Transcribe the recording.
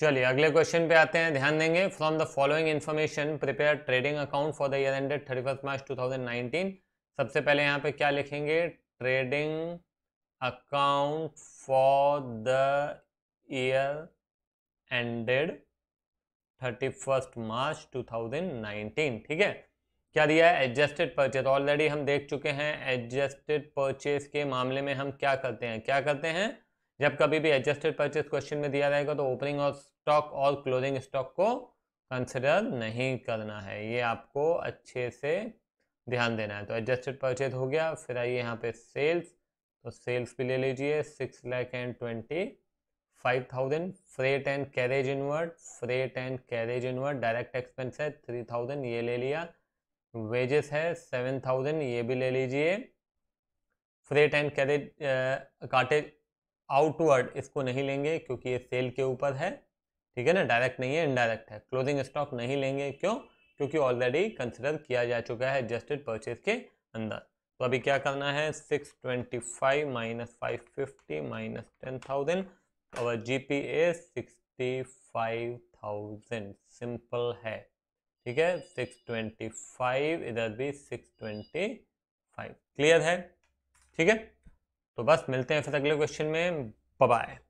चलिए अगले क्वेश्चन पे आते हैं ध्यान देंगे from the following information prepare trading account for the year ended thirty first March two thousand nineteen सबसे पहले यहाँ पे क्या लिखेंगे trading account for the year ended thirty first March two thousand nineteen ठीक है क्या दिया है एडजस्टेड परचेज ऑलरेडी हम देख चुके हैं एडजस्टेड परचेज के मामले में हम क्या करते हैं क्या करते हैं जब कभी भी एडजस्टेड परचेज क्वेश्चन में दिया रहेगा तो ओपनिंग ऑफ स्टॉक और क्लोजिंग स्टॉक को कंसिडर नहीं करना है ये आपको अच्छे से ध्यान देना है तो एडजस्टेड परचेज हो गया फिर आइए यहाँ पे सेल्स तो सेल्स भी ले लीजिए six lakh and twenty five thousand freight and carriage inward freight and carriage inward direct expense है थ्री थाउजेंड ये ले लिया वेजेस है सेवन थाउजेंड ये भी ले लीजिए फ्रेट एंड कैरेज काटेज आउटवर्ड इसको नहीं लेंगे क्योंकि ये सेल के ऊपर है ठीक है ना डायरेक्ट नहीं है इनडायरेक्ट है क्लोजिंग स्टॉक नहीं लेंगे क्यों क्योंकि ऑलरेडी कंसिडर किया जा चुका है एडजस्टेड परचेज के अंदर तो अभी क्या करना है six twenty five minus five fifty minus ten thousand और G P A sixty five thousand simple है ठीक है सिक्स ट्वेंटी फाइव इधर भी सिक्स ट्वेंटी फाइव क्लियर है ठीक है तो बस मिलते हैं फिर अगले क्वेश्चन में बाय